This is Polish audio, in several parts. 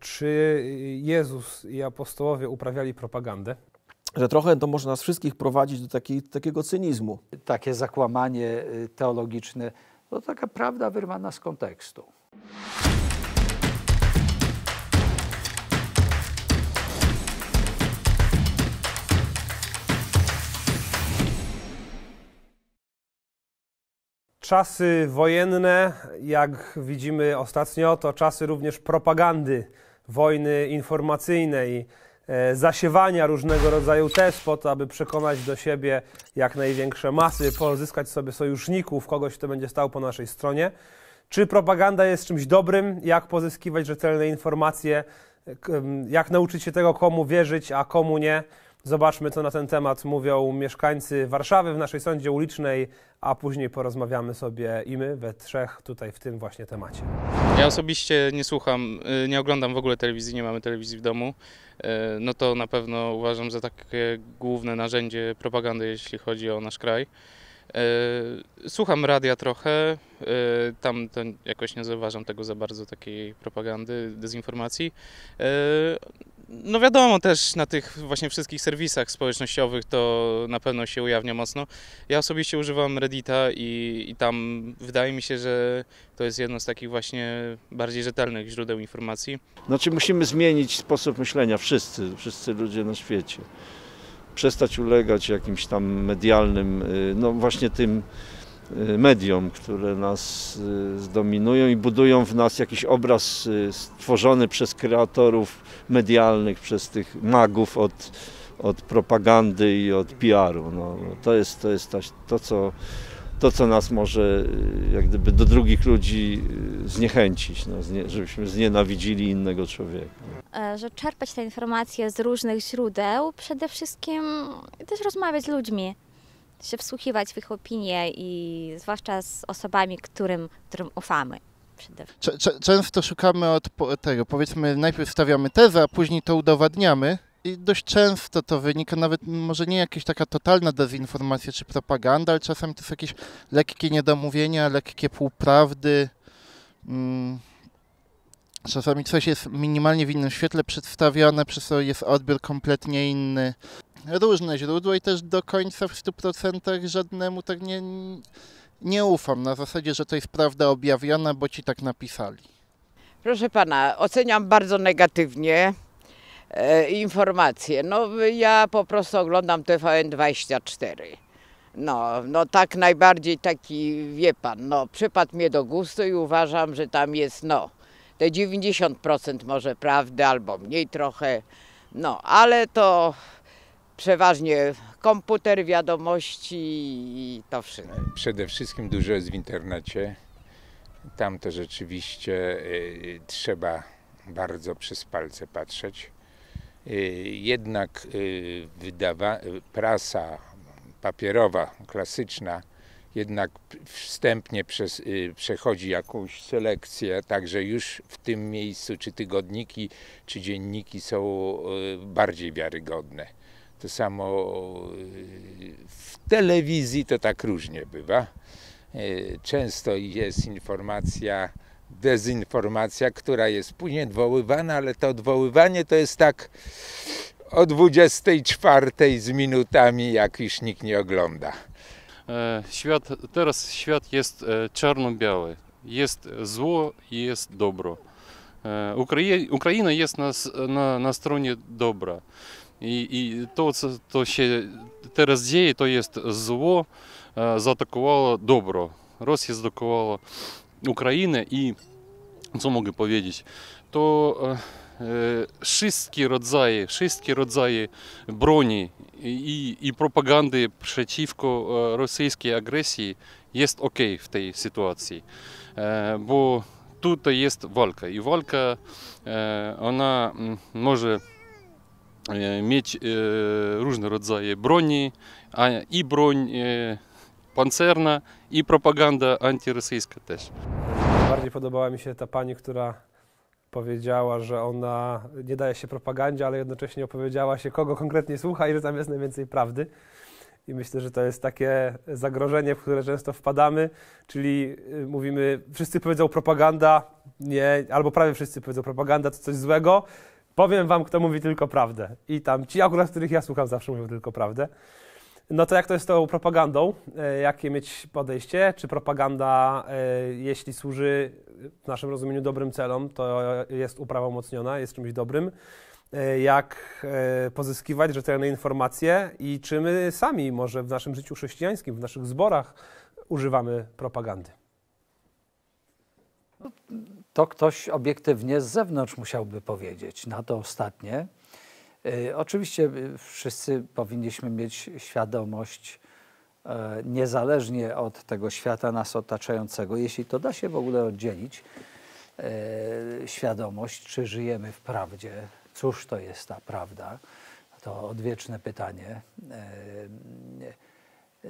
Czy Jezus i apostołowie uprawiali propagandę? Że trochę to może nas wszystkich prowadzić do takiego cynizmu. Takie zakłamanie y, teologiczne to taka prawda wyrwana z kontekstu. czasy wojenne, jak widzimy ostatnio, to czasy również propagandy, wojny informacyjnej, e, zasiewania różnego rodzaju test po to, aby przekonać do siebie jak największe masy, pozyskać sobie sojuszników, kogoś, kto będzie stał po naszej stronie. Czy propaganda jest czymś dobrym? Jak pozyskiwać rzetelne informacje? Jak nauczyć się tego, komu wierzyć, a komu nie? Zobaczmy, co na ten temat mówią mieszkańcy Warszawy w naszej sądzie ulicznej, a później porozmawiamy sobie i my we trzech tutaj w tym właśnie temacie. Ja osobiście nie słucham, y, nie oglądam w ogóle telewizji, nie mamy telewizji w domu. Y, no to na pewno uważam za takie główne narzędzie propagandy, jeśli chodzi o nasz kraj. Y, słucham radia trochę, tam to jakoś nie zauważam tego za bardzo, takiej propagandy, dezinformacji. No wiadomo, też na tych właśnie wszystkich serwisach społecznościowych to na pewno się ujawnia mocno. Ja osobiście używam Reddita i, i tam wydaje mi się, że to jest jedno z takich właśnie bardziej rzetelnych źródeł informacji. Znaczy musimy zmienić sposób myślenia, wszyscy, wszyscy ludzie na świecie. Przestać ulegać jakimś tam medialnym, y, no właśnie tym Y, mediom, które nas y, zdominują i budują w nas jakiś obraz y, stworzony przez kreatorów medialnych, przez tych magów od, od propagandy i od PR-u. No, no, to jest, to, jest to, co, to, co nas może jak gdyby do drugich ludzi zniechęcić, no, żebyśmy znienawidzili innego człowieka. E, że czerpać te informacje z różnych źródeł, przede wszystkim też rozmawiać z ludźmi, się wsłuchiwać w ich opinie i zwłaszcza z osobami, którym, którym ufamy. Często szukamy od tego, powiedzmy, najpierw stawiamy tezę, a później to udowadniamy. I dość często to wynika nawet może nie jakaś taka totalna dezinformacja czy propaganda, ale czasami to są jakieś lekkie niedomówienia, lekkie półprawdy. Mm. Czasami coś jest minimalnie w innym świetle przedstawiane, przez co jest odbiór kompletnie inny różne źródła i też do końca w 100% żadnemu tak nie, nie ufam. Na zasadzie, że to jest prawda objawiona, bo ci tak napisali. Proszę pana, oceniam bardzo negatywnie e, informacje. No ja po prostu oglądam TVN24. No, no tak najbardziej taki, wie pan, no przypadł mnie do gustu i uważam, że tam jest, no, te 90% może prawdy albo mniej trochę, no, ale to przeważnie komputer, wiadomości i to wszystko. Przede wszystkim dużo jest w internecie. Tam to rzeczywiście y, y trzeba bardzo przez palce patrzeć. Y, jednak y, wydawa y, prasa papierowa, klasyczna, jednak wstępnie przez, y, przechodzi jakąś selekcję, także już w tym miejscu czy tygodniki, czy dzienniki są bardziej wiarygodne. To samo y, w telewizji to tak różnie bywa. Y, często jest informacja, dezinformacja, która jest później odwoływana, ale to odwoływanie to jest tak o 24 z minutami, jak już nikt nie ogląda. E, świat, teraz świat jest e, czarno-biały. Jest zło i jest dobro. E, Ukraina jest na, na, na stronie dobra. І і то це то ще те роздії, то є зло, заатакувало добро. Росія заатакувала Україну і co mogę powiedzieć, to e, wszystkie rodzaje, wszystkie rodzaje broni i, i propagandy przeciwko rosyjskiej agresji jest ok w tej sytuacji, e, bo tutaj jest walka i walka e, ona może E, mieć e, różne rodzaje broni, i broń e, pancerna, i propaganda antyrosyjska też. Bardziej podobała mi się ta pani, która powiedziała, że ona nie daje się propagandzie, ale jednocześnie opowiedziała się, kogo konkretnie słucha i że tam jest najwięcej prawdy. I myślę, że to jest takie zagrożenie, w które często wpadamy, czyli y, mówimy, wszyscy powiedzą propaganda, nie, albo prawie wszyscy powiedzą propaganda to coś złego, powiem wam, kto mówi tylko prawdę. I tam ci akurat, których ja słucham, zawsze mówią tylko prawdę. No to jak to jest z tą propagandą? E, jakie mieć podejście? Czy propaganda, e, jeśli służy w naszym rozumieniu dobrym celom, to jest uprawomocniona, jest czymś dobrym? E, jak pozyskiwać rzetelne informacje i czy my sami może w naszym życiu chrześcijańskim, w naszych zborach używamy propagandy? No, to ktoś obiektywnie z zewnątrz musiałby powiedzieć na to ostatnie. Y, oczywiście y, wszyscy powinniśmy mieć świadomość, e, niezależnie od tego świata nas otaczającego, jeśli to da się w ogóle oddzielić, e, świadomość, czy żyjemy w prawdzie, cóż to jest ta prawda, to odwieczne pytanie. E,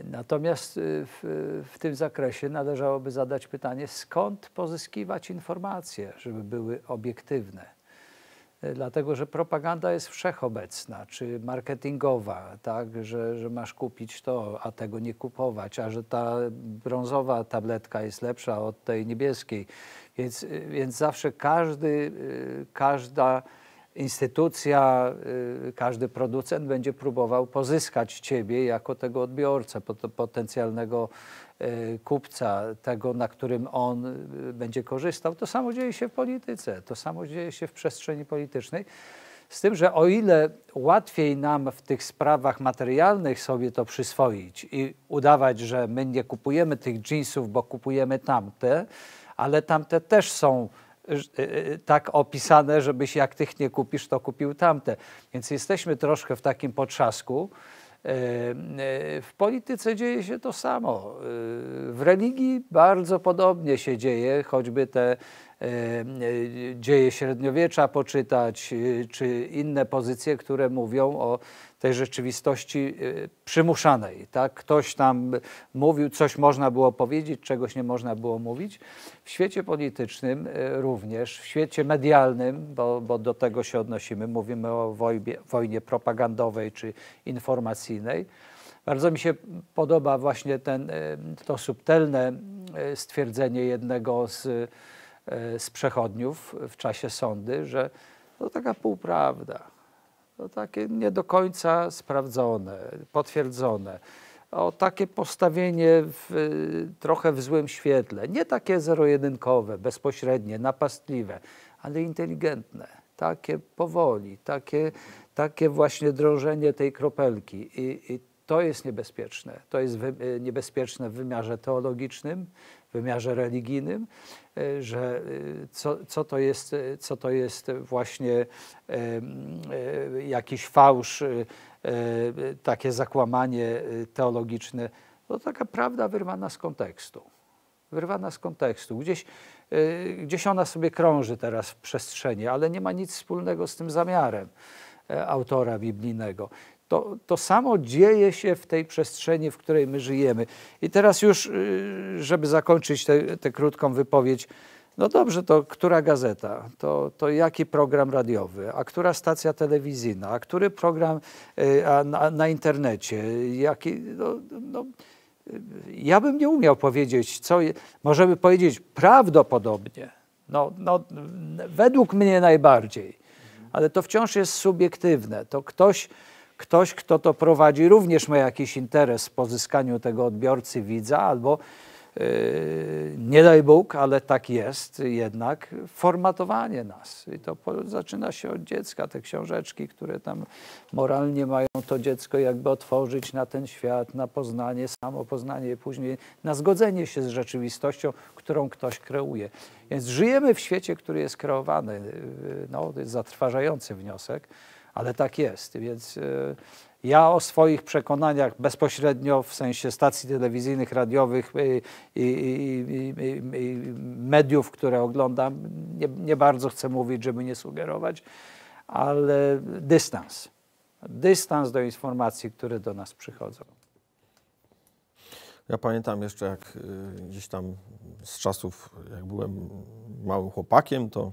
Natomiast y, w, w, tym zakresie należałoby zadać pytanie, skąd pozyskiwać informacje, żeby były obiektywne. Y, dlatego, że propaganda jest wszechobecna, czy marketingowa, tak, że, że masz kupić to, a tego nie kupować, a że ta brązowa tabletka jest lepsza od tej niebieskiej. Więc, y, więc zawsze każdy, każda instytucja, y, każdy producent będzie próbował pozyskać ciebie jako tego odbiorcę, potencjalnego y, kupca, tego, na którym on y, będzie korzystał. To samo dzieje się w polityce, to samo dzieje się w przestrzeni politycznej. Z tym, że o ile łatwiej nam w tych sprawach materialnych sobie to przyswoić i udawać, że my nie kupujemy tych jeansów, bo kupujemy tamte, ale tamte też są Y, y, tak opisane, żebyś jak tych nie kupisz, to kupił tamte. Więc jesteśmy troszkę w takim potrzasku. Y, w polityce dzieje się to samo. W religii bardzo podobnie się dzieje, choćby te dzieje średniowiecza poczytać, czy inne pozycje, które mówią o tej rzeczywistości y, przymuszanej. Tak? Ktoś tam mówił, coś można było powiedzieć, czegoś nie można było mówić. W świecie politycznym y, również, w świecie medialnym, bo, bo do tego się odnosimy, mówimy o wojnie, wojnie propagandowej czy informacyjnej. Bardzo mi się podoba właśnie ten, y, to subtelne stwierdzenie jednego z, z przechodniów w czasie sądy, że to taka półprawda to takie nie do końca sprawdzone, potwierdzone. O takie postawienie w, y, trochę w złym świetle, nie takie zero-jedynkowe, bezpośrednie, napastliwe, ale inteligentne, takie powoli, takie, takie właśnie drążenie tej kropelki. I, i to jest niebezpieczne. To jest wy, y, niebezpieczne w wymiarze teologicznym, wymiarze religijnym, e, że e, co, co, to, jest, e, co to jest właśnie jakiś fałsz, takie zakłamanie teologiczne. To taka prawda wyrwana z kontekstu. Wyrwana z kontekstu. Gdzieś, gdzieś ona sobie krąży teraz w przestrzeni, ale nie ma nic wspólnego z tym zamiarem autora biblijnego. To, to samo dzieje się w tej przestrzeni, w której my żyjemy. I teraz już, y, żeby zakończyć tę krótką wypowiedź, no dobrze, to która gazeta, to, to jaki program radiowy, a która stacja telewizyjna, a który program y, a na, na, internecie, jaki, no, no, ja bym nie umiał powiedzieć, co możemy powiedzieć prawdopodobnie, no, no, według mnie najbardziej, ale to wciąż jest subiektywne. To ktoś ktoś, kto to prowadzi, również ma jakiś interes w pozyskaniu tego odbiorcy, widza albo yy, nie daj Bóg, ale tak jest jednak formatowanie nas. I to zaczyna się od dziecka. Te książeczki, które tam moralnie mają to dziecko jakby otworzyć na ten świat, na poznanie, samo poznanie, później na zgodzenie się z rzeczywistością, którą ktoś kreuje. Więc żyjemy w świecie, który jest kreowany. Yy, no, to jest zatrważający wniosek ale tak jest. Więc y, ja o swoich przekonaniach bezpośrednio w sensie stacji telewizyjnych, radiowych y, i, i, i, i mediów, które oglądam, nie, nie bardzo chcę mówić, żeby nie sugerować, ale dystans. Dystans do informacji, które do nas przychodzą. Ja pamiętam jeszcze, jak y, gdzieś tam z czasów, jak byłem małym chłopakiem, to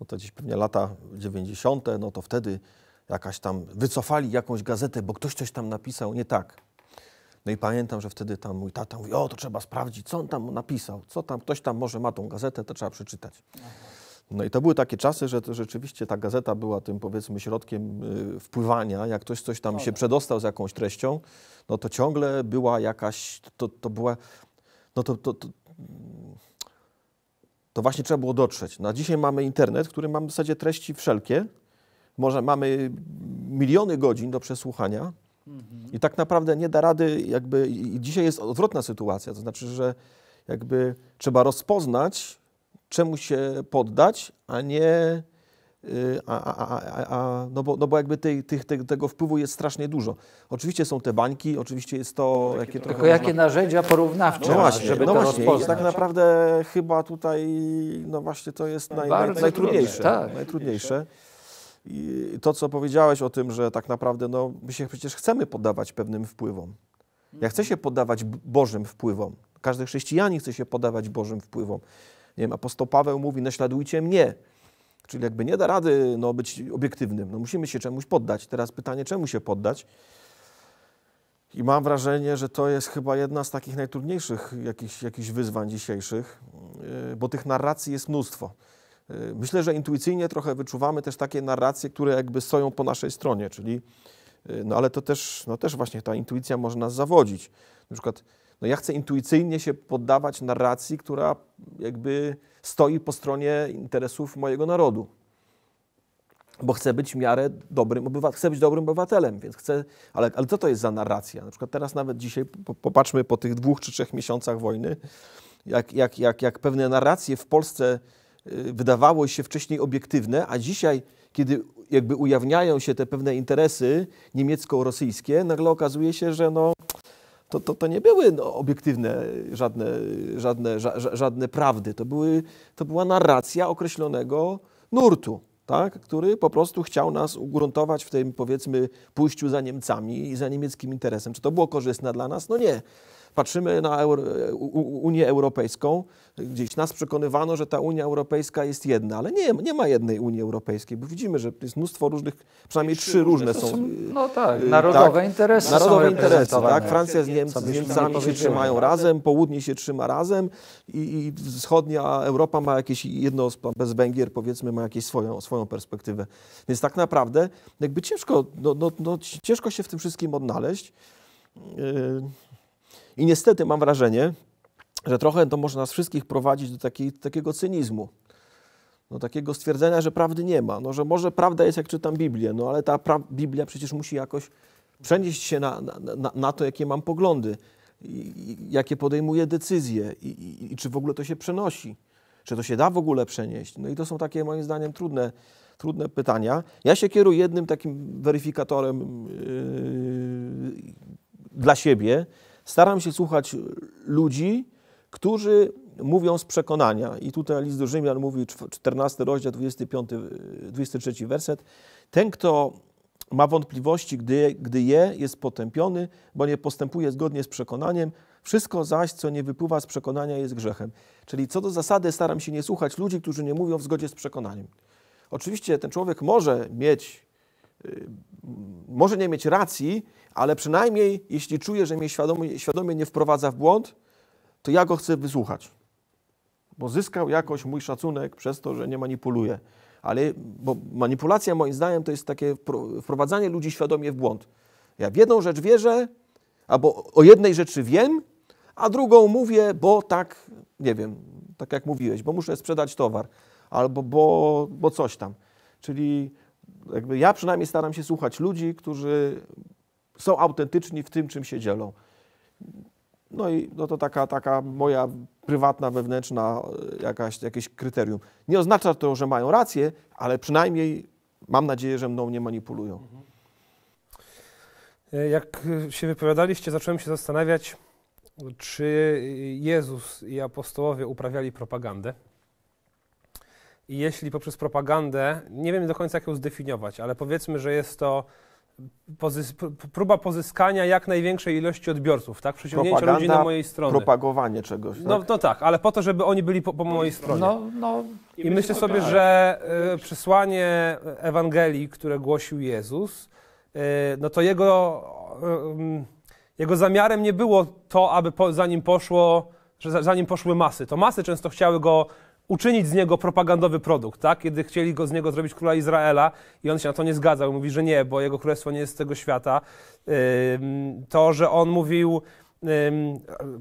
no to gdzieś pewnie lata 90., no to wtedy jakaś tam wycofali jakąś gazetę, bo ktoś coś tam napisał nie tak. No i pamiętam, że wtedy tam mój tata mówi, o to trzeba sprawdzić, co on tam napisał, co tam, ktoś tam może ma tą gazetę, to trzeba przeczytać. No i to były takie czasy, że to rzeczywiście ta gazeta była tym powiedzmy środkiem y, wpływania. Jak ktoś coś tam się tak. przedostał z jakąś treścią, no to ciągle była jakaś, to, to była, no to, to, to to właśnie trzeba było dotrzeć. No dzisiaj mamy internet, w którym mamy w zasadzie treści wszelkie. Może mamy miliony godzin do przesłuchania i tak naprawdę nie da rady jakby... I dzisiaj jest odwrotna sytuacja, to znaczy, że jakby trzeba rozpoznać, czemu się poddać, a nie a, a, a, a, no, bo, no bo jakby tej, tych, te, tego wpływu jest strasznie dużo. Oczywiście są te bańki, oczywiście jest to... Jakie Tylko można... jakie narzędzia porównawcze no właśnie, żeby no to właśnie, tak rozpoznać. tak naprawdę chyba tutaj no właśnie to jest naj, naj, najtrudniejsze. Tak. najtrudniejsze. I to, co powiedziałeś o tym, że tak naprawdę no, my się przecież chcemy poddawać pewnym wpływom. Ja chcę się poddawać Bożym wpływom. Każdy chrześcijanin chce się poddawać Bożym wpływom. Nie wiem, apostoł Paweł mówi, naśladujcie mnie. Czyli jakby nie da rady no, być obiektywnym. No, musimy się czemuś poddać. Teraz pytanie, czemu się poddać? I mam wrażenie, że to jest chyba jedna z takich najtrudniejszych jakichś, jakichś wyzwań dzisiejszych, yy, bo tych narracji jest mnóstwo. Yy, myślę, że intuicyjnie trochę wyczuwamy też takie narracje, które jakby stoją po naszej stronie, czyli yy, no ale to też, no też właśnie ta intuicja może nas zawodzić. Na przykład no ja chcę intuicyjnie się poddawać narracji, która jakby stoi po stronie interesów mojego narodu. Bo chcę być w miarę dobrym obywatelem, chcę być dobrym obywatelem, więc chcę, ale, ale co to jest za narracja? Na przykład teraz nawet dzisiaj, po, popatrzmy po tych dwóch czy trzech miesiącach wojny, jak, jak, jak, jak pewne narracje w Polsce y, wydawało się wcześniej obiektywne, a dzisiaj, kiedy jakby ujawniają się te pewne interesy niemiecko-rosyjskie, nagle okazuje się, że no, to, to, to nie były no, obiektywne żadne, żadne, ża, żadne prawdy. To, były, to była narracja określonego nurtu, tak? który po prostu chciał nas ugruntować w tym, powiedzmy, pójściu za Niemcami i za niemieckim interesem. Czy to było korzystne dla nas? No nie. Patrzymy na Euro, Unię Europejską, gdzieś nas przekonywano, że ta Unia Europejska jest jedna, ale nie, nie ma jednej Unii Europejskiej, bo widzimy, że jest mnóstwo różnych, przynajmniej trzy, trzy różne są. są. Y, no tak, y, narodowe tak, interesy. Narodowe interesy, tak. Francja z, Niemc, z Niemcami się trzymają razem, południe się trzyma razem i, i wschodnia Europa ma jakieś jedno bez Węgier, powiedzmy, ma jakieś swoją, swoją perspektywę. Więc tak naprawdę jakby ciężko, no, no, no ciężko się w tym wszystkim odnaleźć. Yy. I niestety mam wrażenie, że trochę to może nas wszystkich prowadzić do takiego cynizmu, no, takiego stwierdzenia, że prawdy nie ma. No, że może prawda jest, jak czytam Biblię, no ale ta Biblia przecież musi jakoś przenieść się na, na, na to, jakie mam poglądy, i, i, jakie podejmuję decyzje i, i, czy w ogóle to się przenosi, czy to się da w ogóle przenieść. No i to są takie moim zdaniem trudne, trudne pytania. Ja się kieruję jednym takim weryfikatorem yy, dla siebie, Staram się słuchać ludzi, którzy mówią z przekonania. I tutaj list do Rzymian mówi, 14 rozdział, 25, 23 y, werset. Ten, kto ma wątpliwości, gdy, gdy je, jest potępiony, bo nie postępuje zgodnie z przekonaniem. Wszystko zaś, co nie wypływa z przekonania, jest grzechem. Czyli co do zasady staram się nie słuchać ludzi, którzy nie mówią w zgodzie z przekonaniem. Oczywiście ten człowiek może mieć, y, może nie mieć racji, ale przynajmniej jeśli czuję, że mnie świadomie, świadomie nie wprowadza w błąd, to ja go chcę wysłuchać, bo zyskał jakoś mój szacunek przez to, że nie manipuluje. Ale bo manipulacja moim zdaniem to jest takie wprowadzanie ludzi świadomie w błąd. Ja w jedną rzecz wierzę, albo o jednej rzeczy wiem, a drugą mówię, bo tak, nie wiem, tak jak mówiłeś, bo muszę sprzedać towar, albo bo, bo coś tam. Czyli jakby ja przynajmniej staram się słuchać ludzi, którzy są autentyczni w tym, czym się dzielą. No i no to taka, taka moja prywatna, wewnętrzna e, jakaś, jakieś kryterium. Nie oznacza to, że mają rację, ale przynajmniej mam nadzieję, że mną nie manipulują. Mhm. E, jak e, się wypowiadaliście, zacząłem się zastanawiać, czy Jezus i apostołowie uprawiali propagandę. I jeśli poprzez propagandę, nie wiem do końca jak ją zdefiniować, ale powiedzmy, że jest to pozys próba pozyskania jak największej ilości odbiorców, tak? Przyciągnięcie ludzi na mojej stronie. Propagowanie czegoś. No, tak? No, no tak, ale po to, żeby oni byli po, po mojej stronie. No, no, I, I myślę sobie, że y, przesłanie Ewangelii, które głosił Jezus, y, no to jego, y, jego zamiarem nie było to, aby po, za nim poszło, że za, za nim poszły masy. To masy często chciały go uczynić z niego propagandowy produkt, tak? Kiedy chcieli go z niego zrobić króla Izraela i on się na to nie zgadzał, mówi, że nie, bo jego królestwo nie jest z tego świata. To, że on mówił,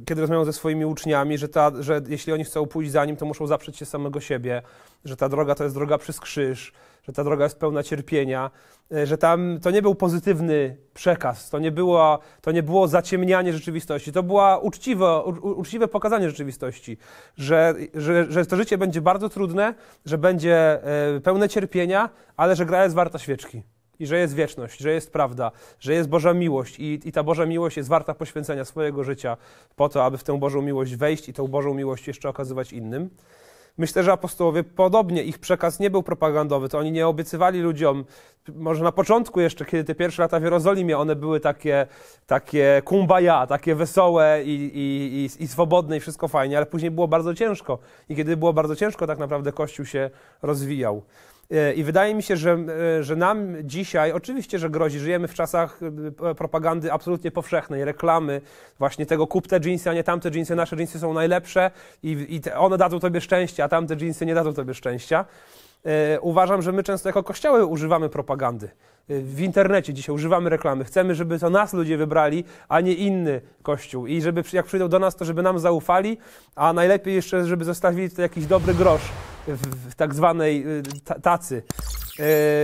kiedy rozmawiał ze swoimi uczniami, że, ta, że jeśli oni chcą pójść za nim, to muszą zaprzeć się samego siebie, że ta droga to jest droga przez krzyż że ta droga jest pełna cierpienia, e, że tam to nie był pozytywny przekaz, to nie było, to nie było zaciemnianie rzeczywistości, to było uczciwe, u, uczciwe pokazanie rzeczywistości, że, że, że to życie będzie bardzo trudne, że będzie e, pełne cierpienia, ale że gra jest warta świeczki i że jest wieczność, że jest prawda, że jest Boża miłość i, i ta Boża miłość jest warta poświęcenia swojego życia po to, aby w tę Bożą miłość wejść i tą Bożą miłość jeszcze okazywać innym. Myślę, że apostołowie podobnie, ich przekaz nie był propagandowy, to oni nie obiecywali ludziom, może na początku jeszcze, kiedy te pierwsze lata w Jerozolimie, one były takie, takie kumbaya, takie wesołe i, i, i, i swobodne i wszystko fajnie, ale później było bardzo ciężko. I kiedy było bardzo ciężko, tak naprawdę Kościół się rozwijał. E, I wydaje mi się, że, e, że nam dzisiaj, oczywiście, że grozi, żyjemy w czasach e, propagandy absolutnie powszechnej, reklamy, właśnie tego kup te jeansy, a nie tamte jeansy, nasze jeansy są najlepsze i, i one dadzą tobie szczęście, a tamte jeansy nie dadzą tobie szczęścia. E, uważam, że my często jako kościoły używamy propagandy. E, w internecie dzisiaj używamy reklamy. Chcemy, żeby to nas ludzie wybrali, a nie inny kościół. I żeby jak przyjdą do nas, to żeby nam zaufali, a najlepiej jeszcze, żeby zostawili tutaj jakiś dobry grosz w, tak zwanej y, tacy. E,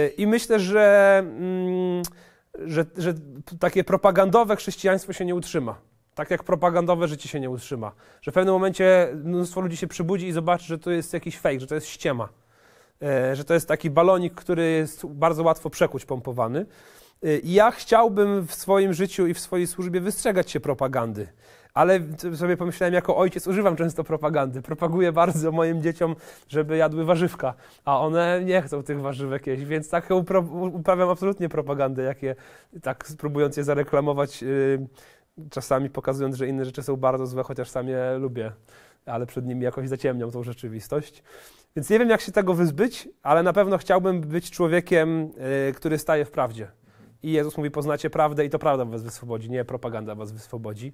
I myślę, że, mm, że, że takie propagandowe chrześcijaństwo się nie utrzyma. Tak jak propagandowe życie się nie utrzyma. Że w pewnym momencie mnóstwo ludzi się przybudzi i zobaczy, że to jest jakiś fake, że to jest ściema. E, że to jest taki balonik, który jest bardzo łatwo przekuć pompowany. E, ja chciałbym w swoim życiu i w swojej służbie wystrzegać się propagandy. Ale sobie pomyślałem, jako ojciec używam często propagandy. Propaguję bardzo moim dzieciom, żeby jadły warzywka, a one nie chcą tych warzywek jeść, więc tak uprawiam absolutnie propagandę, jakie tak próbując je zareklamować, y, czasami pokazując, że inne rzeczy są bardzo złe, chociaż sam je lubię ale przed nimi jakoś zaciemnią tą rzeczywistość. Więc nie wiem, jak się tego wyzbyć, ale na pewno chciałbym być człowiekiem, y, który staje w prawdzie. I Jezus mówi, poznacie prawdę i to prawda was wyswobodzi, nie propaganda was wyswobodzi.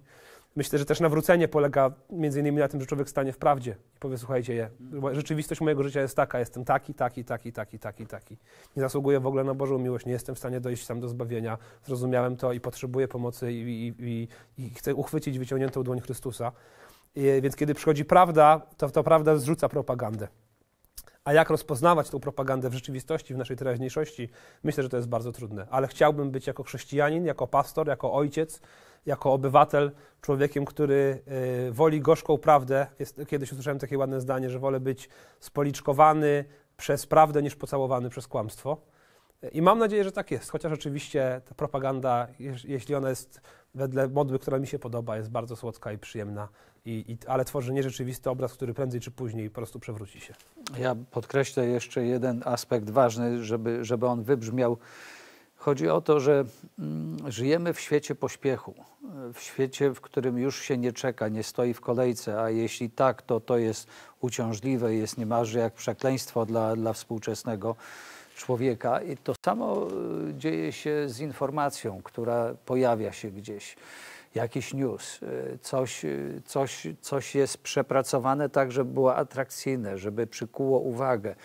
Myślę, że też nawrócenie polega między innymi na tym, że człowiek stanie w prawdzie i powie, słuchajcie, je, rzeczywistość mojego życia jest taka, jestem taki, taki, taki, taki, taki, taki. Nie zasługuję w ogóle na Bożą miłość, nie jestem w stanie dojść sam do zbawienia, zrozumiałem to i potrzebuję pomocy i, i, i, i chcę uchwycić wyciągniętą dłoń Chrystusa. Więc kiedy przychodzi prawda, to ta prawda zrzuca propagandę. A jak rozpoznawać tą propagandę w rzeczywistości, w naszej teraźniejszości, myślę, że to jest bardzo trudne. Ale chciałbym być jako chrześcijanin, jako pastor, jako ojciec, jako obywatel, człowiekiem, który e, woli gorzką prawdę. Jest, kiedyś usłyszałem takie ładne zdanie, że wolę być spoliczkowany przez prawdę niż pocałowany przez kłamstwo. I mam nadzieję, że tak jest, chociaż oczywiście ta propaganda, jeśli ona jest wedle modły, która mi się podoba, jest bardzo słodka i przyjemna, i, i, ale tworzy nierzeczywisty obraz, który prędzej czy później po prostu przewróci się. Ja podkreślę jeszcze jeden aspekt ważny, żeby, żeby on wybrzmiał. Chodzi o to, że mm, żyjemy w świecie pośpiechu, w świecie, w którym już się nie czeka, nie stoi w kolejce, a jeśli tak, to to jest uciążliwe, jest niemalże jak przekleństwo dla, dla współczesnego człowieka. I to samo e, dzieje się z informacją, która pojawia się gdzieś. Jakiś news, e, coś, e, coś, coś jest przepracowane tak, żeby było atrakcyjne, żeby przykuło uwagę.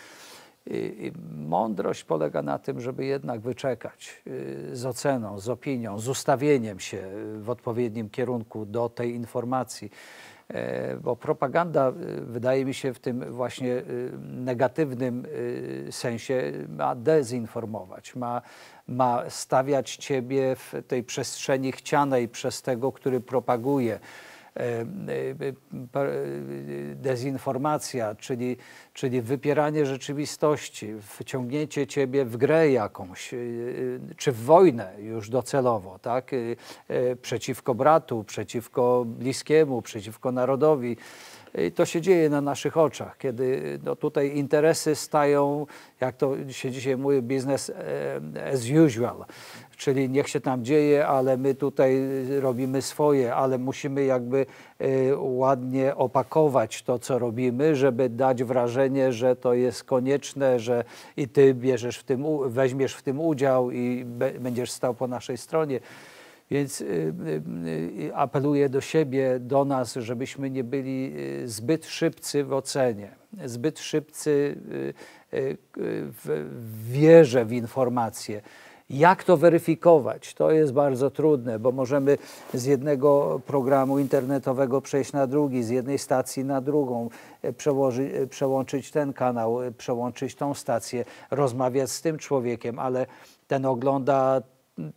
Mądrość polega na tym, żeby jednak wyczekać y, z oceną, z opinią, z ustawieniem się y, w odpowiednim kierunku do tej informacji. E, bo propaganda, y, wydaje mi się, w tym właśnie negatywnym sensie ma dezinformować, ma, ma stawiać ciebie w tej przestrzeni chcianej przez tego, który propaguje. E, e, e, dezinformacja, czyli, czyli wypieranie rzeczywistości, wciągnięcie ciebie w grę jakąś, czy w wojnę już docelowo, tak? przeciwko bratu, przeciwko bliskiemu, przeciwko narodowi. I to się dzieje na naszych oczach, kiedy no, tutaj interesy stają, jak to się dzisiaj mówi, business as usual czyli niech się tam dzieje, ale my tutaj robimy swoje, ale musimy jakby e, ładnie opakować to, co robimy, żeby dać wrażenie, że to jest konieczne, że i ty bierzesz w tym, weźmiesz w tym udział i będziesz stał po naszej stronie. Więc y, y, y, apeluję do siebie, do nas, żebyśmy nie byli zbyt szybcy w ocenie, zbyt szybcy w wierze w informacje. Jak to weryfikować? To jest bardzo trudne, bo możemy z jednego programu internetowego przejść na drugi, z jednej stacji na drugą, e, przełoży, e, przełączyć ten kanał, e, przełączyć tą stację, rozmawiać z tym człowiekiem, ale ten ogląda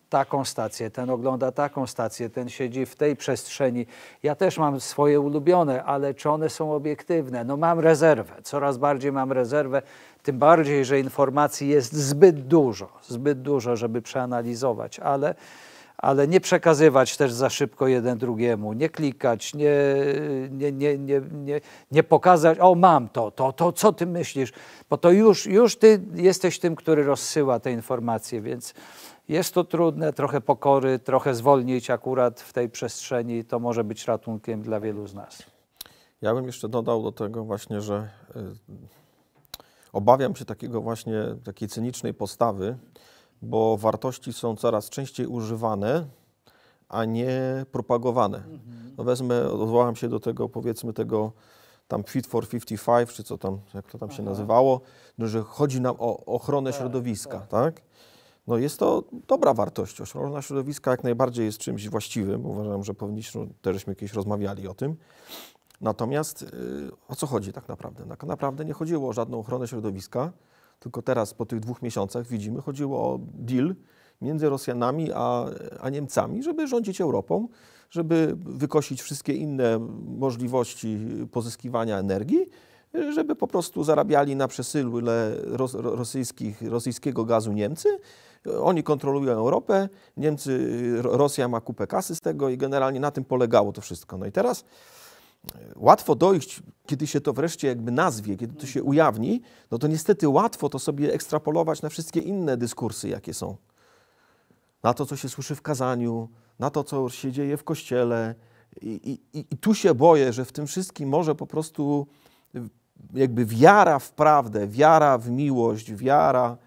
taką stację, ten ogląda taką stację, ten siedzi w tej przestrzeni. Ja też mam swoje ulubione, ale czy one są obiektywne? No mam rezerwę, coraz bardziej mam rezerwę, tym bardziej, że informacji jest zbyt dużo, zbyt dużo, żeby przeanalizować, ale ale nie przekazywać też za szybko jeden drugiemu, nie klikać, nie, nie, nie, nie, nie, nie pokazać, o mam to, to, to, co ty myślisz, bo to już, już ty jesteś tym, który rozsyła te informacje, więc jest to trudne, trochę pokory, trochę zwolnić akurat w tej przestrzeni, to może być ratunkiem dla wielu z nas. Ja bym jeszcze dodał do tego właśnie, że y, obawiam się takiego właśnie, takiej cynicznej postawy, bo wartości są coraz częściej używane, a nie propagowane. Mhm. No wezmę, odwołam się do tego, powiedzmy, tego tam Fit for 55, czy co tam, jak to tam Aha. się nazywało, no, że chodzi nam o ochronę tak, środowiska, tak. tak? No jest to dobra wartość. Ochrona środowiska jak najbardziej jest czymś właściwym. Uważam, że powinniśmy, teżśmy kiedyś rozmawiali o tym. Natomiast y, o co chodzi tak naprawdę? No, tak naprawdę nie chodziło o żadną ochronę środowiska, tylko teraz, po tych dwóch miesiącach, widzimy, chodziło o deal między Rosjanami a, a Niemcami, żeby rządzić Europą, żeby wykosić wszystkie inne możliwości pozyskiwania energii żeby po prostu zarabiali na przesyle rosyjskich, rosyjskiego gazu Niemcy. Oni kontrolują Europę, Niemcy, Rosja ma kupę kasy z tego i generalnie na tym polegało to wszystko. No i teraz łatwo dojść, kiedy się to wreszcie jakby nazwie, kiedy to się ujawni, no to niestety łatwo to sobie ekstrapolować na wszystkie inne dyskursy, jakie są. Na to, co się słyszy w kazaniu, na to, co się dzieje w kościele. I, i, i tu się boję, że w tym wszystkim może po prostu y, jakby wiara w prawdę, wiara w miłość, wiara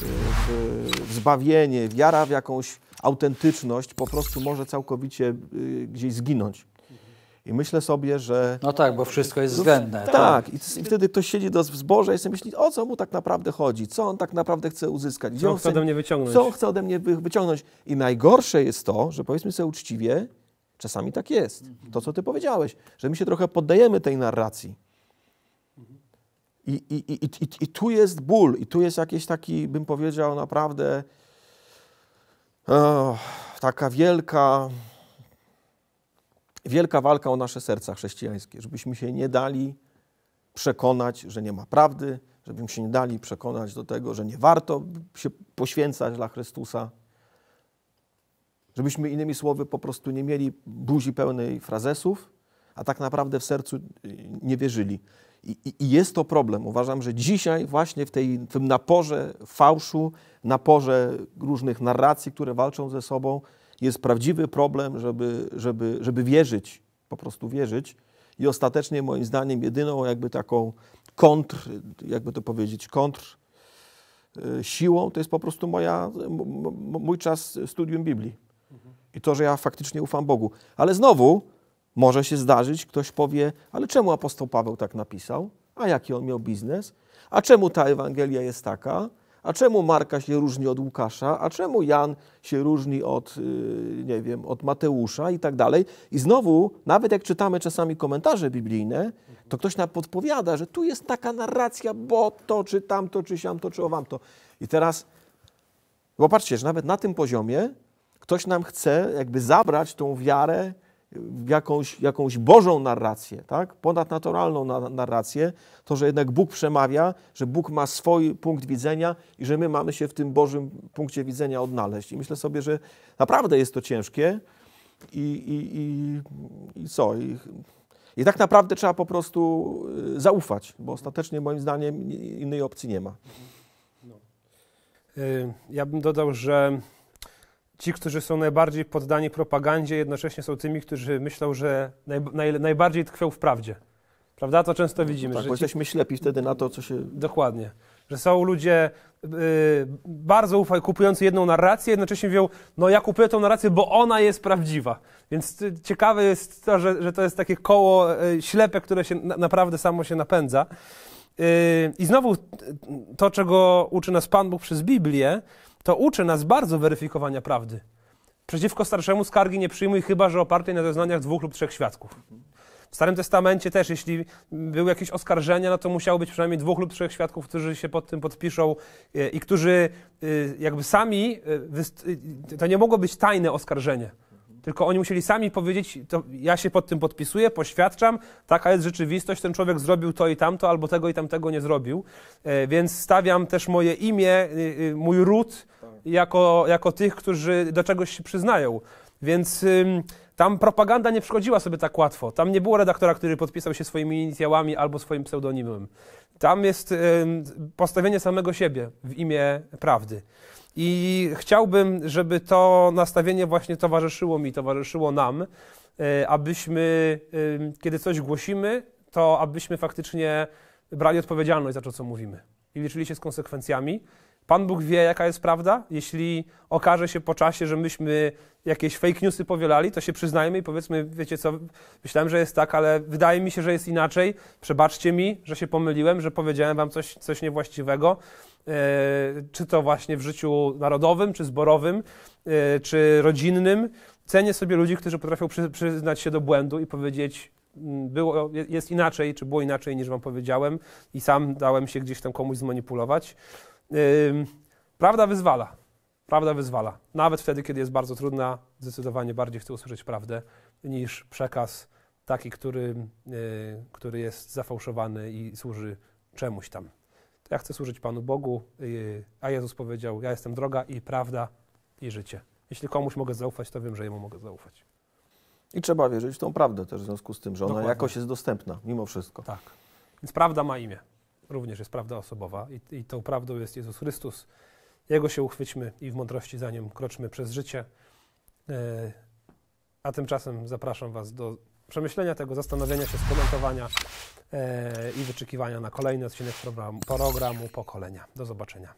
y, w, w zbawienie, wiara w jakąś autentyczność po prostu może całkowicie y, gdzieś zginąć. I myślę sobie, że. No tak, bo wszystko jest względne. No, tak, tak, I, i, wtedy ktoś siedzi do zboża i sobie myśli, o co mu tak naprawdę chodzi, co on tak naprawdę chce uzyskać, co on chce ode mnie wyciągnąć. Co on chce ode mnie wyciągnąć. I najgorsze jest to, że powiedzmy sobie uczciwie, czasami tak jest. To, co ty powiedziałeś, że my się trochę poddajemy tej narracji. I, i, i, i, I tu jest ból, i tu jest jakiś taki, bym powiedział, naprawdę oh, taka wielka wielka walka o nasze serca chrześcijańskie, żebyśmy się nie dali przekonać, że nie ma prawdy, żebyśmy się nie dali przekonać do tego, że nie warto się poświęcać dla Chrystusa, żebyśmy innymi słowy po prostu nie mieli buzi pełnej frazesów, a tak naprawdę w sercu y, nie wierzyli. I, i jest to problem. Uważam, że dzisiaj właśnie w, tej, w tym naporze fałszu, naporze różnych narracji, które walczą ze sobą, jest prawdziwy problem, żeby, żeby, żeby wierzyć, po prostu wierzyć. I ostatecznie moim zdaniem jedyną jakby taką kontr, jakby to powiedzieć, kontr y, siłą to jest po prostu moja, mój czas studium Biblii. I to, że ja faktycznie ufam Bogu. Ale znowu może się zdarzyć, ktoś powie, ale czemu apostoł Paweł tak napisał? A jaki on miał biznes? A czemu ta Ewangelia jest taka? A czemu Marka się różni od Łukasza? A czemu Jan się różni od, y, nie wiem, od Mateusza i tak dalej? I znowu, nawet jak czytamy czasami komentarze biblijne, to ktoś nam podpowiada, że tu jest taka narracja, bo to, czy tamto, czy siamto, czy owamto. I teraz, popatrzcie, że nawet na tym poziomie ktoś nam chce jakby zabrać tą wiarę jakąś, jakąś bożą narrację, tak? ponadnaturalną na, narrację, to, że jednak Bóg przemawia, że Bóg ma swój punkt widzenia i że my mamy się w tym Bożym punkcie widzenia odnaleźć. I myślę sobie, że naprawdę jest to ciężkie i, i, i, i co? I, I tak naprawdę trzeba po prostu y, zaufać, bo ostatecznie moim zdaniem innej opcji nie ma. No. Y, ja bym dodał, że ci, którzy są najbardziej poddani propagandzie, jednocześnie są tymi, którzy myślą, że naj, naj, najbardziej tkwią w prawdzie. Prawda? To często no widzimy. No tak, że bo jesteśmy ślepi wtedy na to, co się... Dokładnie. Że są ludzie yy, bardzo ufaj, kupujący jedną narrację, jednocześnie mówią, no ja kupuję tą narrację, bo ona jest prawdziwa. Więc y, ciekawe jest to, że, że to jest takie koło yy, ślepe, które się na, naprawdę samo się napędza. Yy, I znowu y, to, czego uczy nas Pan Bóg przez Biblię, to uczy nas bardzo weryfikowania prawdy. Przeciwko starszemu skargi nie przyjmuj, chyba że opartej na zeznaniach dwóch lub trzech świadków. W Starym Testamencie też, jeśli były jakieś oskarżenia, no to musiało być przynajmniej dwóch lub trzech świadków, którzy się pod tym podpiszą e, i którzy e, jakby sami, e, to nie mogło być tajne oskarżenie. Tylko oni musieli sami powiedzieć, ja się pod tym podpisuję, poświadczam, taka jest rzeczywistość, ten człowiek zrobił to i tamto, albo tego i tamtego nie zrobił. E, więc stawiam też moje imię, y, y, mój ród tak. jako, jako tych, którzy do czegoś się przyznają. Więc tam propaganda nie przychodziła sobie tak łatwo. Tam nie było redaktora, który podpisał się swoimi inicjałami albo swoim pseudonimem. Tam jest postawienie samego siebie w imię prawdy. I chciałbym, żeby to nastawienie właśnie towarzyszyło mi, towarzyszyło nam, e, abyśmy, kiedy coś głosimy, to abyśmy faktycznie brali odpowiedzialność za to, co mówimy i liczyli się z konsekwencjami. Pan Bóg wie, jaka jest prawda. Jeśli okaże się po czasie, że myśmy jakieś fake newsy powielali, to się przyznajmy i powiedzmy, wiecie co, myślałem, że jest tak, ale wydaje mi się, że jest inaczej. Przebaczcie mi, że się pomyliłem, że powiedziałem wam coś, coś niewłaściwego. E, czy to właśnie w życiu narodowym, czy zborowym, e, czy rodzinnym. Cenię sobie ludzi, którzy potrafią przyznać się do błędu i powiedzieć, mm, było, jest inaczej, czy było inaczej niż wam powiedziałem i sam dałem się gdzieś tam komuś zmanipulować. Prawda wyzwala. Prawda wyzwala. Nawet wtedy, kiedy jest bardzo trudna, zdecydowanie bardziej chcę usłyszeć prawdę niż przekaz taki, który, yy, który jest zafałszowany i służy czemuś tam. To ja chcę służyć Panu Bogu, yy, a Jezus powiedział: Ja jestem droga i prawda i życie. Jeśli komuś mogę zaufać, to wiem, że jemu mogę zaufać. I trzeba wierzyć w tą prawdę też w związku z tym, że ona Dokładnie. jakoś jest dostępna, mimo wszystko. Tak. Więc prawda ma imię. Również jest prawda osobowa i, i tą prawdą jest Jezus Chrystus. Jego się uchwyćmy i w mądrości za nim kroczmy przez życie. E, a tymczasem zapraszam Was do przemyślenia tego, zastanowienia się, skomentowania e, i wyczekiwania na kolejny odcinek programu, programu Pokolenia. Do zobaczenia.